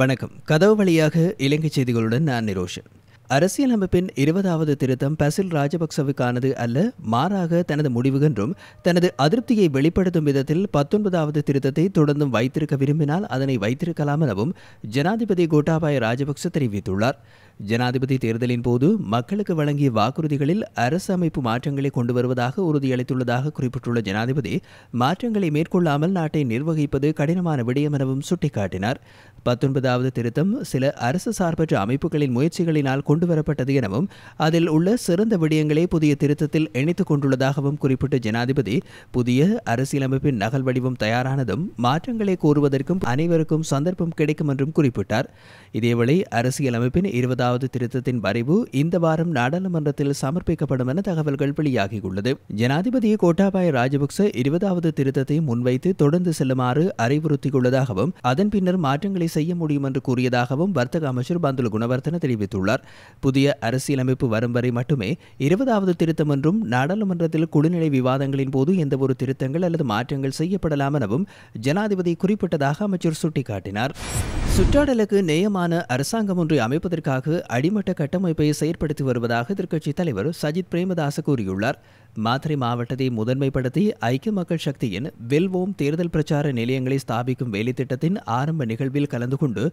வணக்கம் கதவு வழியாக இலங்கை செய்திகளுடன் நான் நிரோஷன் அரசியலமைப்பின் இருபதாவது திருத்தம் பசில் ராஜபக்சவுக்கானது அல்ல மாறாக தனது முடிவுகன்றும் தனது அதிருப்தியை வெளிப்படுத்தும் விதத்தில் பத்தொன்பதாவது திருத்தத்தை தொடர்ந்தும் வைத்திருக்க விரும்பினால் அதனை வைத்திருக்கலாம் எனவும் ஜனாதிபதி கோட்டாபாய ராஜபக்ச தெரிவித்துள்ளார் ஜனாதிபதி தேர்தலின் போது மக்களுக்கு வழங்கிய வாக்குறுதிகளில் அரசு அமைப்பு மாற்றங்களை கொண்டு வருவதாக உறுதியளித்துள்ளதாக குறிப்பிட்டுள்ள ஜனாதிபதி மாற்றங்களை மேற்கொள்ளாமல் நாட்டை நிர்வகிப்பது கடினமான விடயம் எனவும் சுட்டிக்காட்டினார் பத்தொன்பதாவது திருத்தம் சில அரசு சார்பற்ற அமைப்புகளின் முயற்சிகளினால் கொண்டு கொண்டு வரப்பட்டது எனவும் அதில் உள்ள சிறந்த விடயங்களை புதிய திருத்தத்தில் இணைத்துக் கொண்டுள்ளதாகவும் குறிப்பிட்ட ஜனாதிபதி புதிய அரசியலமைப்பின் நகல் வடிவம் தயாரானதும் மாற்றங்களை கோருவதற்கும் அனைவருக்கும் சந்தர்ப்பம் கிடைக்கும் என்றும் குறிப்பிட்டார் இதேவேளை அரசியலமைப்பின் இருபதாவது திருத்தத்தின் வரைவு இந்த வாரம் நாடாளுமன்றத்தில் சமர்ப்பிக்கப்படும் என தகவல்கள் வெளியாகியுள்ளது ஜனாதிபதி கோட்டாபாய ராஜபக்ச இருபதாவது திருத்தத்தை முன்வைத்து தொடர்ந்து செல்லுமாறு அறிவுறுத்தியுள்ளதாகவும் அதன் பின்னர் மாற்றங்களை செய்ய முடியும் என்று கூறியதாகவும் வர்த்தக அமைச்சர் பந்துல் குணவர்த்தன தெரிவித்துள்ளார் புதிய அரசியலமைப்பு வரும் வரை மட்டுமே இருபதாவது திருத்தம் என்றும் நாடாளுமன்றத்தில் குடிநிலை விவாதங்களின் போது எந்தவொரு திருத்தங்கள் அல்லது மாற்றங்கள் செய்யப்படலாம் எனவும் ஜனாதிபதி குறிப்பிட்டதாக அமைச்சர் சுட்டிக்காட்டினார் சுற்றாடலுக்கு நேயமான அரசாங்கம் ஒன்றை அமைப்பதற்காக அடிமட்ட கட்டமைப்பை செயற்படுத்தி வருவதாக எதிர்க்கட்சித் தலைவர் சஜித் பிரேமதாச கூறியுள்ளார் மாத்திரை மாவட்டத்தை முதன்மைப்படுத்தி ஐக்கிய மக்கள் சக்தியின் வெல்வோம் தேர்தல் பிரச்சார நிலையங்களை ஸ்தாபிக்கும் வேலைத்திட்டத்தின் ஆரம்ப நிகழ்வில் கலந்து கொண்டு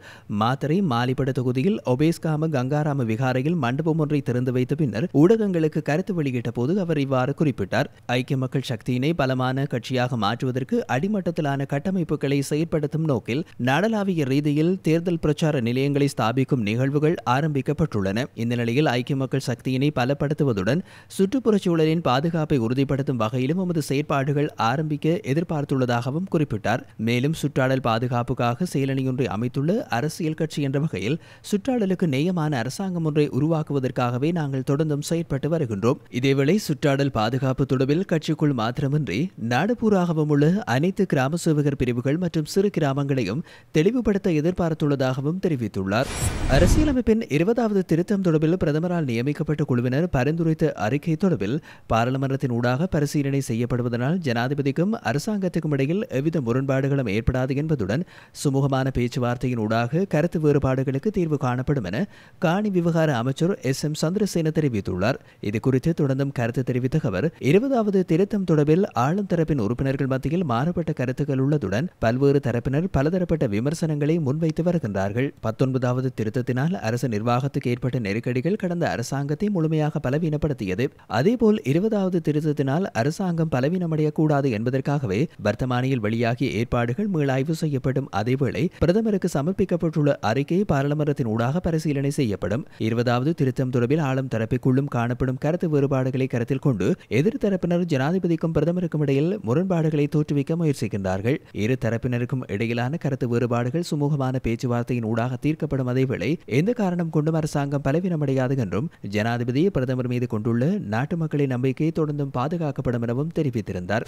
மாத்திரை மாலிப்பட தொகுதியில் ஒபேஸ்காம கங்காராம விகாரையில் மண்டபம் ஒன்றை திறந்து வைத்த பின்னர் ஊடகங்களுக்கு கருத்து வெளியிட்ட போது அவர் இவ்வாறு குறிப்பிட்டார் ஐக்கிய மக்கள் சக்தியினை பலமான கட்சியாக மாற்றுவதற்கு அடிமட்டத்திலான கட்டமைப்புகளை செயற்படுத்தும் நோக்கில் நாடளாவிய ரீதியில் தேர்தல் பிரச்சார நிலையங்களை ஸ்தாபிக்கும் நிகழ்வுகள் ஆரம்பிக்கப்பட்டுள்ளன இந்த நிலையில் ஐக்கிய மக்கள் சக்தியினை பலப்படுத்துவதுடன் சுற்றுப்புறச் சூழலின் பாதுகாப்பு பாதுகாப்பை உறுதிப்படுத்தும் வகையிலும் எமது செயற்பாடுகள் ஆரம்பிக்க எதிர்பார்த்துள்ளதாகவும் குறிப்பிட்டார் மேலும் சுற்றாடல் பாதுகாப்புக்காக செயலணி ஒன்றை அமைத்துள்ள அரசியல் கட்சி என்ற வகையில் சுற்றாடலுக்கு நேயமான அரசாங்கம் ஒன்றை உருவாக்குவதற்காகவே நாங்கள் தொடர்ந்தும் செயற்பட்டு வருகின்றோம் இதேவேளை சுற்றாடல் பாதுகாப்பு தொடர்பில் கட்சிக்குள் மாத்திரமின்றி நாடுபூராகவும் உள்ள அனைத்து கிராம சேவகர் பிரிவுகள் மற்றும் சிறு கிராமங்களையும் தெளிவுபடுத்த எதிர்பார்த்துள்ளதாகவும் தெரிவித்துள்ளார் அரசியலமைப்பின் இருபதாவது திருத்தம் தொடர்பில் பிரதமரால் நியமிக்கப்பட்ட குழுவினர் பரிந்துரைத்த அறிக்கை தொடர்பில் பாராளுமன்ற நாடாளுமன்றத்தின் ஊடாக பரிசீலனை செய்யப்படுவதனால் ஜனாதிபதிக்கும் அரசாங்கத்துக்கும் இடையில் எவ்வித முரண்பாடுகளும் ஏற்படாது என்பதுடன் சுமூகமான பேச்சுவார்த்தையின் ஊடாக கருத்து வேறுபாடுகளுக்கு தீர்வு காணப்படும் என காணி விவகார அமைச்சர் எஸ் எம் சந்திரசேன தெரிவித்துள்ளார் இதுகுறித்து தொடர்ந்தும் கருத்து தெரிவித்த அவர் இருபதாவது திருத்தம் தொடர்பில் ஆளும் தரப்பின் உறுப்பினர்கள் மத்தியில் மாறுபட்ட கருத்துக்கள் உள்ளதுடன் பல்வேறு தரப்பினர் பலதரப்பட்ட விமர்சனங்களை முன்வைத்து வருகின்றார்கள் பத்தொன்பதாவது திருத்தத்தினால் அரசு நிர்வாகத்துக்கு ஏற்பட்ட நெருக்கடிகள் கடந்த அரசாங்கத்தை முழுமையாக பலவீனப்படுத்தியது அதேபோல் இருபதாவது இரண்டாவது திருத்தத்தினால் அரசாங்கம் பலவீனமடையக்கூடாது என்பதற்காகவே வர்த்தமானியில் வெளியாகிய ஏற்பாடுகள் மீளாய்வு செய்யப்படும் அதேவேளை பிரதமருக்கு சமர்ப்பிக்கப்பட்டுள்ள அறிக்கை பாராளுமன்றத்தின் ஊடாக பரிசீலனை செய்யப்படும் இருபதாவது திருத்தம் தொடர்பில் ஆளும் தரப்பிற்குள்ளும் காணப்படும் கருத்து வேறுபாடுகளை கருத்தில் கொண்டு எதிர்த்தரப்பினர் ஜனாதிபதிக்கும் பிரதமருக்கும் இடையில் முரண்பாடுகளை தோற்றுவிக்க முயற்சிக்கின்றார்கள் இரு தரப்பினருக்கும் இடையிலான கருத்து வேறுபாடுகள் சுமூகமான பேச்சுவார்த்தையின் ஊடாக தீர்க்கப்படும் அதேவேளை எந்த காரணம் கொண்டும் அரசாங்கம் பலவீனமடையாது என்றும் ஜனாதிபதியை பிரதமர் மீது கொண்டுள்ள நாட்டு மக்களின் நம்பிக்கை தொடர்ந்தும் பாதுகாக்கப்படும் எனவும் தெரிவித்திருந்தார்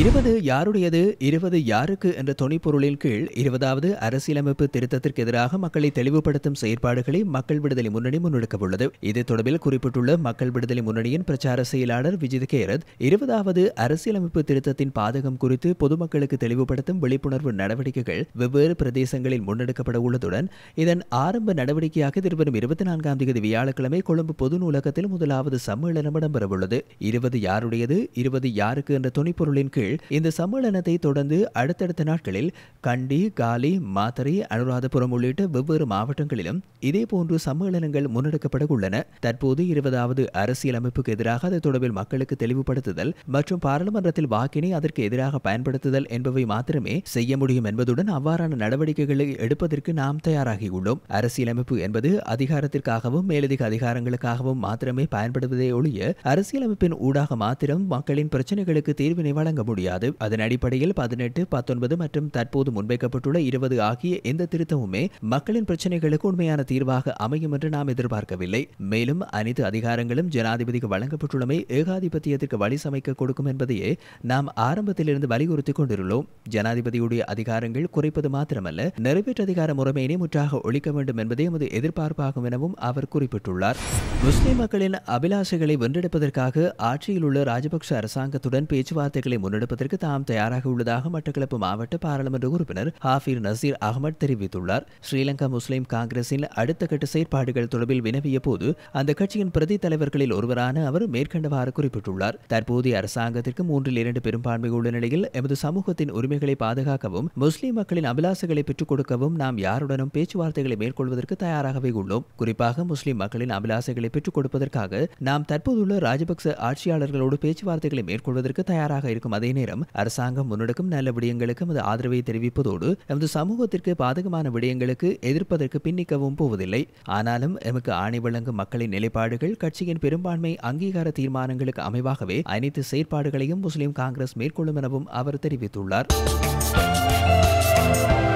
இருபது யாருடையது இருபது யாருக்கு என்ற துணைப்பொருளின் கீழ் இருபதாவது அரசியலமைப்பு திருத்தத்திற்கு எதிராக மக்களை தெளிவுபடுத்தும் செயற்பாடுகளை மக்கள் விடுதலை முன்னணி முன்னெடுக்க உள்ளது இது தொடர்பில் குறிப்பிட்டுள்ள மக்கள் விடுதலை முன்னணியின் பிரச்சார செயலாளர் விஜித் கேரத் இருபதாவது அரசியலமைப்பு திருத்தத்தின் பாதகம் குறித்து பொதுமக்களுக்கு தெளிவுபடுத்தும் விழிப்புணர்வு நடவடிக்கைகள் வெவ்வேறு பிரதேசங்களில் முன்னெடுக்கப்பட உள்ளதுடன் இதன் ஆரம்ப நடவடிக்கையாக திருவரும் இருபத்தி நான்காம் தேதி வியாழக்கிழமை கொழும்பு பொது நூலகத்தில் முதலாவது சம்மேளனம் இடம்பெறவுள்ளது இருபது யாருடையது இருபது யாருக்கு என்ற துணைப்பொருளின் கீழ் இந்த சம்மேளனத்தை தொடர்ந்து அடுத்தடுத்த நாட்களில் கண்டி காலி மாத்தறை அனுராதபுரம் உள்ளிட்ட வெவ்வேறு மாவட்டங்களிலும் இதேபோன்று சம்மேளனங்கள் முன்னெடுக்கப்பட உள்ளன தற்போது இருபதாவது அரசியலமைப்புக்கு எதிராக அது தொடர்பில் மக்களுக்கு தெளிவுபடுத்துதல் மற்றும் பாராளுமன்றத்தில் வாக்கினை அதற்கு எதிராக பயன்படுத்துதல் என்பவை மாத்திரமே செய்ய முடியும் என்பதுடன் அவ்வாறான நடவடிக்கைகளை எடுப்பதற்கு நாம் தயாராகியுள்ளோம் அரசியலமைப்பு என்பது அதிகாரத்திற்காகவும் மேலதிக அதிகாரங்களுக்காகவும் மாத்திரமே பயன்படுவதை ஒழிய அரசியலமைப்பின் ஊடாக மாத்திரம் மக்களின் பிரச்சனைகளுக்கு தீர்வினை வழங்க முடியாது அதன் அடிப்படையில் பதினெட்டு பத்தொன்பது மற்றும் தற்போது முன்வைக்கப்பட்டுள்ள இருபது ஆகிய எந்த திருத்தமுமே மக்களின் பிரச்சனைகளுக்கு உண்மையான தீர்வாக அமையும் என்று நாம் எதிர்பார்க்கவில்லை மேலும் அனைத்து அதிகாரங்களும் ஜனாதிபதிக்கு வழங்கப்பட்டுள்ளமை ஏகாதிபத்தியத்திற்கு வழி சமைக்க கொடுக்கும் என்பதையே நாம் ஆரம்பத்திலிருந்து வலியுறுத்தி கொண்டிருந்தோம் ஜனாதிபதியுடைய அதிகாரங்கள் குறைப்பது மாத்திரமல்ல நிறைவேற்று அதிகார முறைமையினை முற்றாக ஒழிக்க வேண்டும் என்பதே எமது எதிர்பார்ப்பாகும் எனவும் அவர் குறிப்பிட்டுள்ளார் முஸ்லிம் மக்களின் அபிலாஷைகளை வென்றெடுப்பதற்காக ஆட்சி ஆட்சியில் உள்ள ராஜபக்ஷ அரசாங்கத்துடன் பேச்சுவார்த்தைகளை முன்னெடுப்பதற்கு தாம் தயாராக உள்ளதாக மட்டக்களப்பு மாவட்ட பாராளுமன்ற உறுப்பினர் ஹாஃபீர் நசீர் அகமது தெரிவித்துள்ளார் ஸ்ரீலங்கா முஸ்லிம் காங்கிரசின் அடுத்த கட்ட செயற்பாடுகள் தொடர்பில் வினவிய போது அந்த கட்சியின் பிரதி தலைவர்களில் ஒருவரான அவர் மேற்கண்டவாறு குறிப்பிட்டுள்ளார் தற்போதைய அரசாங்கத்திற்கு மூன்றில் இரண்டு பெரும்பான்மை உள்ள நிலையில் எமது சமூகத்தின் உரிமைகளை பாதுகாக்கவும் முஸ்லிம் மக்களின் அபிலாசைகளை பெற்றுக் கொடுக்கவும் நாம் யாருடனும் பேச்சுவார்த்தைகளை மேற்கொள்வதற்கு தயாராகவே உள்ளோம் குறிப்பாக முஸ்லிம் மக்களின் அபிலாசைகளை பெற்றுக் கொடுப்பதற்காக நாம் தற்போதுள்ள ராஜபக்ச ஆட்சி ஆட்சியாளர்களோடு பேச்சுவார்த்தைகளை மேற்கொள்வதற்கு தயாராக இருக்கும் அதே நேரம் அரசாங்கம் முன்னெடுக்கும் நல்ல விடயங்களுக்கு எமது ஆதரவை தெரிவிப்பதோடு எமது சமூகத்திற்கு பாதகமான விடயங்களுக்கு எதிர்ப்பதற்கு பின்னிக்கவும் போவதில்லை ஆனாலும் எமக்கு ஆணை வழங்கும் மக்களின் நிலைப்பாடுகள் கட்சியின் பெரும்பான்மை அங்கீகார தீர்மானங்களுக்கு அமைவாகவே அனைத்து செயற்பாடுகளையும் முஸ்லிம் காங்கிரஸ் மேற்கொள்ளும் எனவும் அவர் தெரிவித்துள்ளார்